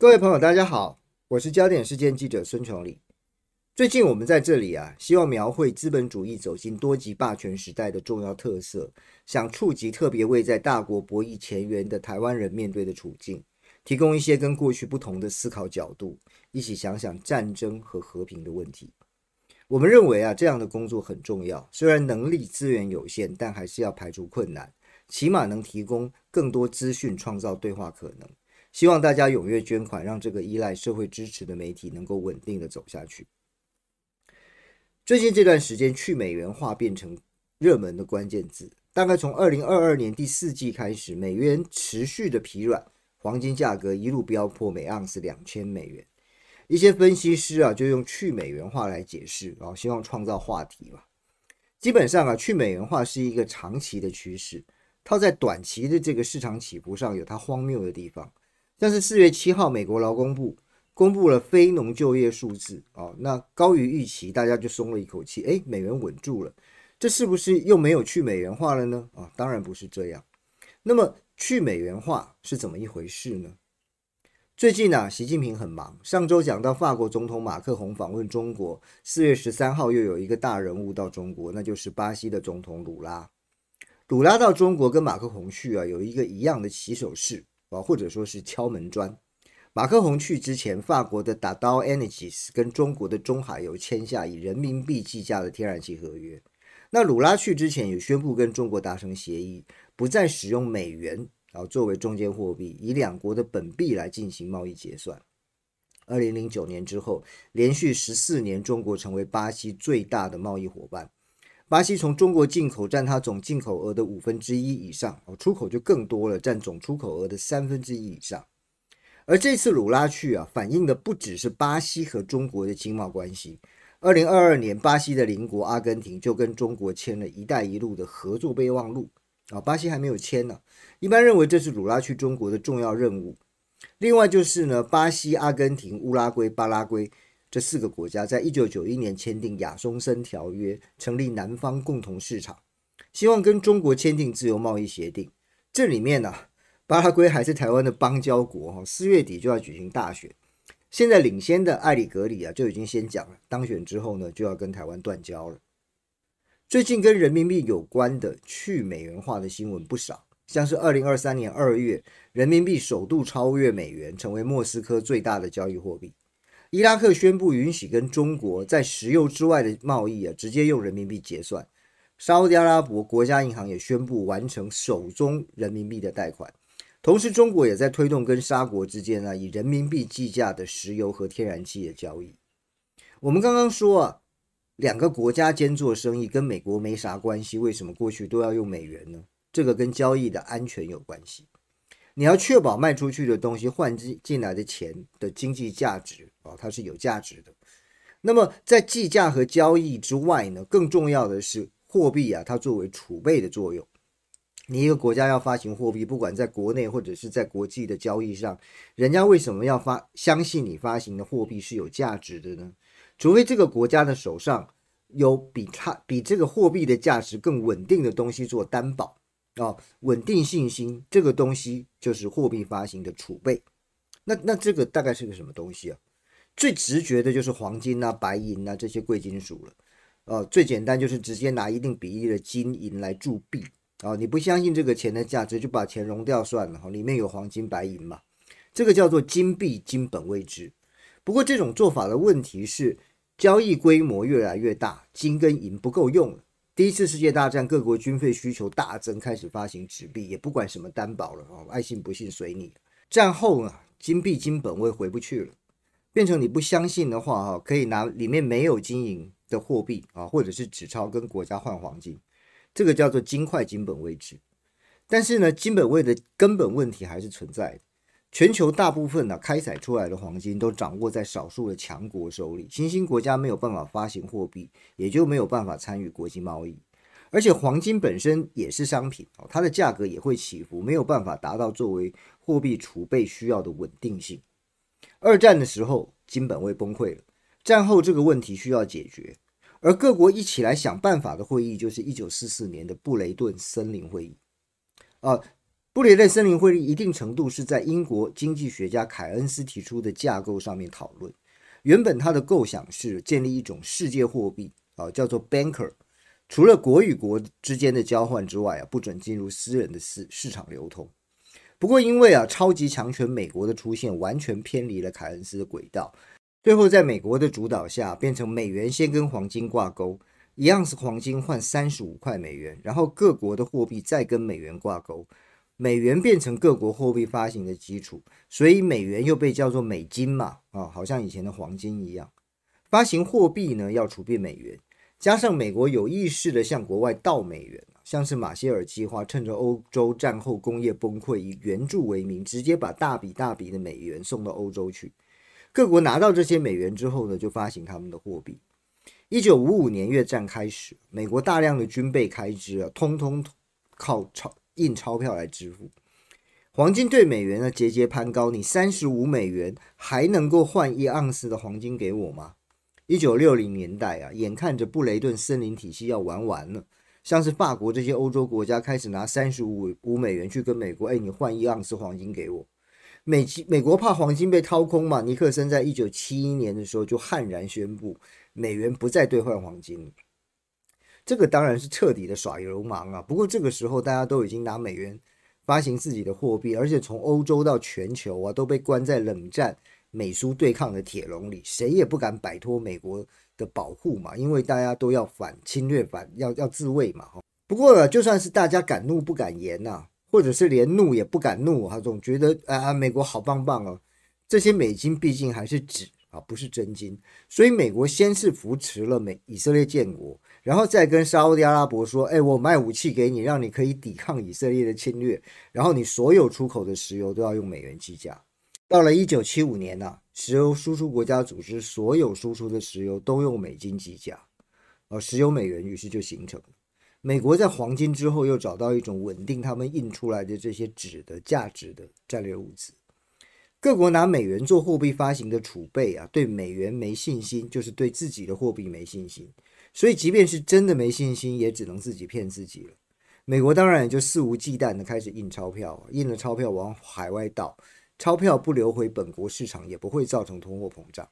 各位朋友，大家好，我是焦点事件记者孙崇礼。最近我们在这里啊，希望描绘资本主义走进多极霸权时代的重要特色，想触及特别为在大国博弈前沿的台湾人面对的处境，提供一些跟过去不同的思考角度，一起想想战争和和平的问题。我们认为啊，这样的工作很重要，虽然能力资源有限，但还是要排除困难，起码能提供更多资讯，创造对话可能。希望大家踊跃捐款，让这个依赖社会支持的媒体能够稳定的走下去。最近这段时间，去美元化变成热门的关键字。大概从二零二二年第四季开始，美元持续的疲软，黄金价格一路飙破每盎司两千美元。一些分析师啊，就用去美元化来解释，然后希望创造话题吧。基本上啊，去美元化是一个长期的趋势，它在短期的这个市场起伏上有它荒谬的地方。但是四月七号，美国劳工部公布了非农就业数字啊，那高于预期，大家就松了一口气。哎，美元稳住了，这是不是又没有去美元化了呢？啊，当然不是这样。那么去美元化是怎么一回事呢？最近呢，习近平很忙，上周讲到法国总统马克宏访问中国，四月十三号又有一个大人物到中国，那就是巴西的总统鲁拉。鲁拉到中国跟马克宏去啊，有一个一样的起手式。啊，或者说是敲门砖。马克宏去之前，法国的 d a d a Energies 跟中国的中海油签下以人民币计价的天然气合约。那鲁拉去之前也宣布跟中国达成协议，不再使用美元啊作为中间货币，以两国的本币来进行贸易结算。二零零九年之后，连续十四年，中国成为巴西最大的贸易伙伴。巴西从中国进口占它总进口额的五分之一以上，哦，出口就更多了，占总出口额的三分之一以上。而这次鲁拉去啊，反映的不只是巴西和中国的经贸关系。二零二二年，巴西的邻国阿根廷就跟中国签了一带一路的合作备忘录，啊，巴西还没有签呢。一般认为这是鲁拉去中国的重要任务。另外就是呢，巴西、阿根廷、乌拉圭、巴拉圭。这四个国家在一九九一年签订亚松森条约，成立南方共同市场，希望跟中国签订自由贸易协定。这里面呢，巴拉圭还是台湾的邦交国哈，四月底就要举行大选，现在领先的艾里格里啊就已经先讲了，当选之后呢就要跟台湾断交了。最近跟人民币有关的去美元化的新闻不少，像是二零二三年二月，人民币首度超越美元，成为莫斯科最大的交易货币。伊拉克宣布允许跟中国在石油之外的贸易啊，直接用人民币结算。沙特阿拉伯国家银行也宣布完成手中人民币的贷款。同时，中国也在推动跟沙国之间啊以人民币计价的石油和天然气的交易。我们刚刚说啊，两个国家间做生意跟美国没啥关系，为什么过去都要用美元呢？这个跟交易的安全有关系。你要确保卖出去的东西换进进来的钱的经济价值啊，它是有价值的。那么在计价和交易之外呢，更重要的是货币啊，它作为储备的作用。你一个国家要发行货币，不管在国内或者是在国际的交易上，人家为什么要发相信你发行的货币是有价值的呢？除非这个国家的手上有比它比这个货币的价值更稳定的东西做担保。啊，稳定信心这个东西就是货币发行的储备，那那这个大概是个什么东西啊？最直觉的就是黄金啊、白银啊这些贵金属了。呃，最简单就是直接拿一定比例的金银来铸币啊。你不相信这个钱的价值，就把钱融掉算了哈，里面有黄金白银嘛。这个叫做金币金本位制。不过这种做法的问题是，交易规模越来越大，金跟银不够用了。第一次世界大战，各国军费需求大增，开始发行纸币，也不管什么担保了哦，爱信不信随你。战后啊，金币金本位回不去了，变成你不相信的话哈，可以拿里面没有金银的货币啊，或者是纸钞跟国家换黄金，这个叫做金块金本位制。但是呢，金本位的根本问题还是存在的。全球大部分呢开采出来的黄金都掌握在少数的强国手里，新兴国家没有办法发行货币，也就没有办法参与国际贸易。而且黄金本身也是商品哦，它的价格也会起伏，没有办法达到作为货币储备需要的稳定性。二战的时候，金本位崩溃了，战后这个问题需要解决，而各国一起来想办法的会议就是一九四四年的布雷顿森林会议，啊。布雷顿森林会议一定程度是在英国经济学家凯恩斯提出的架构上面讨论。原本他的构想是建立一种世界货币，啊，叫做 Banker，除了国与国之间的交换之外啊，不准进入私人的市市场流通。不过因为啊超级强权美国的出现，完全偏离了凯恩斯的轨道。最后在美国的主导下，变成美元先跟黄金挂钩，一样是黄金换三十五块美元，然后各国的货币再跟美元挂钩。美元变成各国货币发行的基础，所以美元又被叫做美金嘛，啊，好像以前的黄金一样。发行货币呢，要储备美元，加上美国有意识的向国外倒美元，像是马歇尔计划，趁着欧洲战后工业崩溃，以援助为名，直接把大笔大笔的美元送到欧洲去。各国拿到这些美元之后呢，就发行他们的货币。一九五五年越战开始，美国大量的军备开支啊，通通靠超。印钞票来支付，黄金兑美元呢节节攀高。你三十五美元还能够换一盎司的黄金给我吗？一九六零年代啊，眼看着布雷顿森林体系要玩完了，像是法国这些欧洲国家开始拿三十五五美元去跟美国，哎，你换一盎司黄金给我。美其美国怕黄金被掏空嘛？尼克森在一九七一年的时候就悍然宣布美元不再兑换黄金。这个当然是彻底的耍流氓啊！不过这个时候，大家都已经拿美元发行自己的货币，而且从欧洲到全球啊，都被关在冷战美苏对抗的铁笼里，谁也不敢摆脱美国的保护嘛，因为大家都要反侵略、反要要自卫嘛。不过呢，就算是大家敢怒不敢言呐，或者是连怒也不敢怒，哈，总觉得啊，美国好棒棒哦。这些美金毕竟还是纸啊，不是真金，所以美国先是扶持了美以色列建国。然后再跟沙特阿拉伯说：“哎，我卖武器给你，让你可以抵抗以色列的侵略。然后你所有出口的石油都要用美元计价。”到了一九七五年呢，石油输出国家组织所有输出的石油都用美金计价，而石油美元于是就形成。美国在黄金之后又找到一种稳定他们印出来的这些纸的价值的战略物资。各国拿美元做货币发行的储备啊，对美元没信心，就是对自己的货币没信心。所以，即便是真的没信心，也只能自己骗自己了。美国当然也就肆无忌惮地开始印钞票，印了钞票往海外倒，钞票不流回本国市场，也不会造成通货膨胀。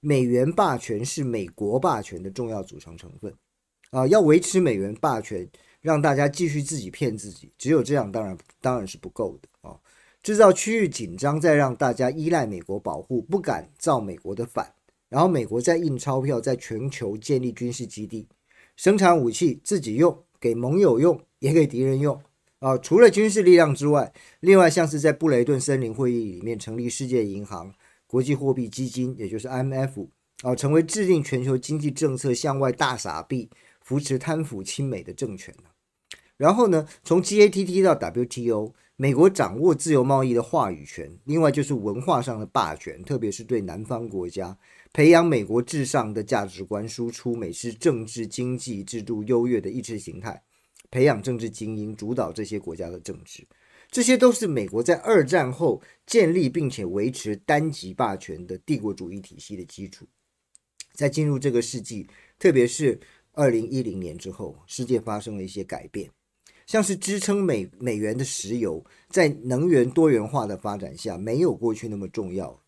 美元霸权是美国霸权的重要组成成分啊！要维持美元霸权，让大家继续自己骗自己，只有这样，当然当然是不够的啊！制造区域紧张，再让大家依赖美国保护，不敢造美国的反。然后美国在印钞票，在全球建立军事基地，生产武器自己用，给盟友用，也给敌人用。啊，除了军事力量之外，另外像是在布雷顿森林会议里面成立世界银行、国际货币基金，也就是 IMF，啊，成为制定全球经济政策向外大傻逼，扶持贪腐亲美的政权然后呢，从 GATT 到 WTO，美国掌握自由贸易的话语权。另外就是文化上的霸权，特别是对南方国家。培养美国至上的价值观，输出美式政治经济制度优越的意识形态，培养政治精英主导这些国家的政治，这些都是美国在二战后建立并且维持单极霸权的帝国主义体系的基础。在进入这个世纪，特别是二零一零年之后，世界发生了一些改变，像是支撑美美元的石油，在能源多元化的发展下，没有过去那么重要。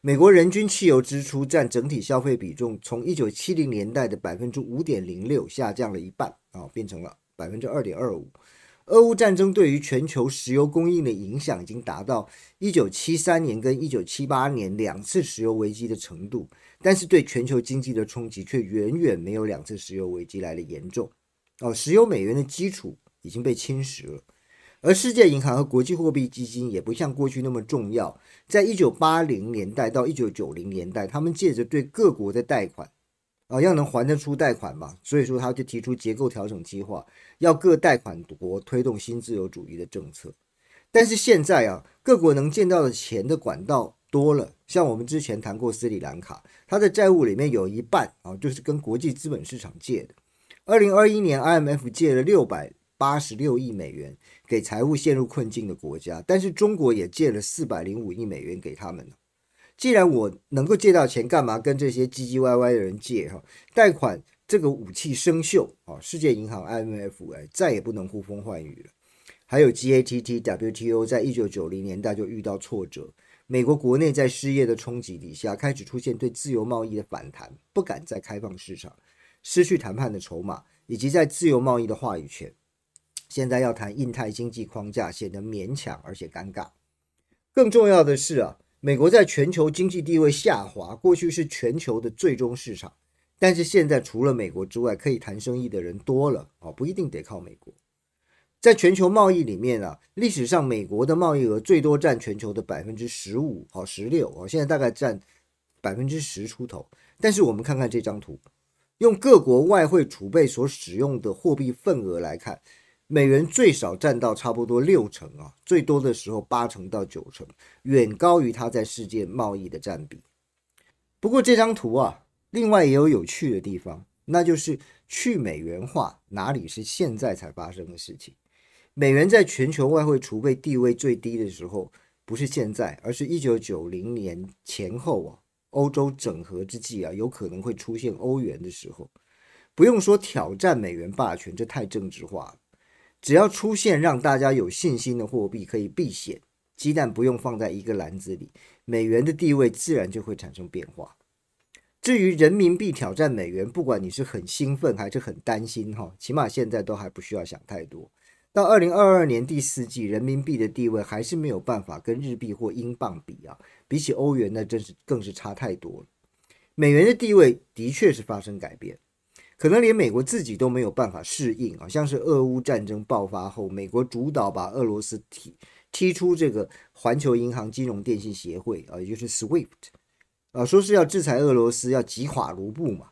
美国人均汽油支出占整体消费比重，从一九七零年代的百分之五点零六下降了一半啊，变成了百分之二点二五。俄乌战争对于全球石油供应的影响已经达到一九七三年跟一九七八年两次石油危机的程度，但是对全球经济的冲击却远远没有两次石油危机来的严重。哦，石油美元的基础已经被侵蚀。了。而世界银行和国际货币基金也不像过去那么重要。在一九八零年代到一九九零年代，他们借着对各国的贷款，啊，要能还得出贷款嘛，所以说他就提出结构调整计划，要各贷款国推动新自由主义的政策。但是现在啊，各国能见到的钱的管道多了，像我们之前谈过斯里兰卡，它的债务里面有一半啊，就是跟国际资本市场借的。二零二一年 IMF 借了六百。八十六亿美元给财务陷入困境的国家，但是中国也借了四百零五亿美元给他们既然我能够借到钱，干嘛跟这些唧唧歪歪的人借哈？贷款这个武器生锈啊！世界银行 （IMF） 哎，再也不能呼风唤雨了。还有 GATT、WTO，在一九九零年代就遇到挫折。美国国内在失业的冲击底下，开始出现对自由贸易的反弹，不敢再开放市场，失去谈判的筹码，以及在自由贸易的话语权。现在要谈印太经济框架显得勉强而且尴尬。更重要的是啊，美国在全球经济地位下滑，过去是全球的最终市场，但是现在除了美国之外，可以谈生意的人多了啊，不一定得靠美国。在全球贸易里面啊，历史上美国的贸易额最多占全球的百分之十五、好十六啊，现在大概占百分之十出头。但是我们看看这张图，用各国外汇储备所使用的货币份额来看。美元最少占到差不多六成啊，最多的时候八成到九成，远高于它在世界贸易的占比。不过这张图啊，另外也有有趣的地方，那就是去美元化哪里是现在才发生的事情？美元在全球外汇储备地位最低的时候，不是现在，而是一九九零年前后啊，欧洲整合之际啊，有可能会出现欧元的时候。不用说挑战美元霸权，这太政治化了。只要出现让大家有信心的货币可以避险，鸡蛋不用放在一个篮子里，美元的地位自然就会产生变化。至于人民币挑战美元，不管你是很兴奋还是很担心哈，起码现在都还不需要想太多。到二零二二年第四季，人民币的地位还是没有办法跟日币或英镑比啊，比起欧元那真是更是差太多了。美元的地位的确是发生改变。可能连美国自己都没有办法适应啊！像是俄乌战争爆发后，美国主导把俄罗斯踢踢出这个环球银行金融电信协会啊，也就是 SWIFT 啊，说是要制裁俄罗斯，要挤垮卢布嘛。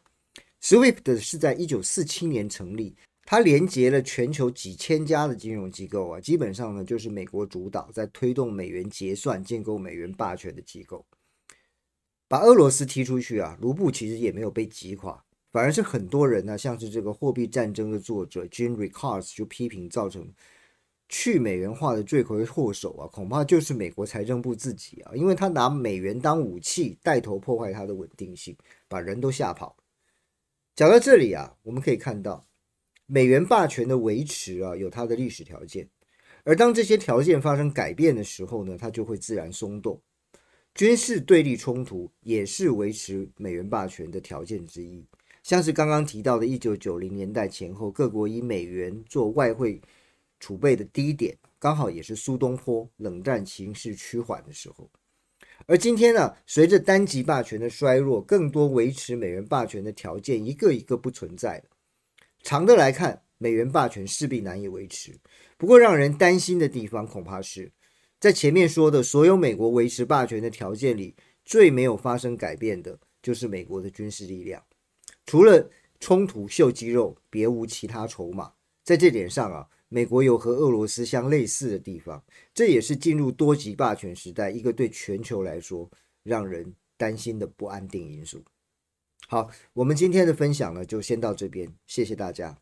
SWIFT 是在一九四七年成立，它连接了全球几千家的金融机构啊，基本上呢就是美国主导在推动美元结算、建构美元霸权的机构。把俄罗斯踢出去啊，卢布其实也没有被挤垮。反而是很多人呢，像是这个货币战争的作者 Jim r i c a r d s 就批评，造成去美元化的罪魁祸首啊，恐怕就是美国财政部自己啊，因为他拿美元当武器，带头破坏它的稳定性，把人都吓跑。讲到这里啊，我们可以看到美元霸权的维持啊，有它的历史条件，而当这些条件发生改变的时候呢，它就会自然松动。军事对立冲突也是维持美元霸权的条件之一。像是刚刚提到的，一九九零年代前后，各国以美元做外汇储备的低点，刚好也是苏东坡冷战形势趋缓的时候。而今天呢，随着单极霸权的衰弱，更多维持美元霸权的条件一个一个不存在了。长的来看，美元霸权势必难以维持。不过，让人担心的地方恐怕是在前面说的所有美国维持霸权的条件里，最没有发生改变的就是美国的军事力量。除了冲突秀肌肉，别无其他筹码。在这点上啊，美国有和俄罗斯相类似的地方，这也是进入多极霸权时代一个对全球来说让人担心的不安定因素。好，我们今天的分享呢，就先到这边，谢谢大家。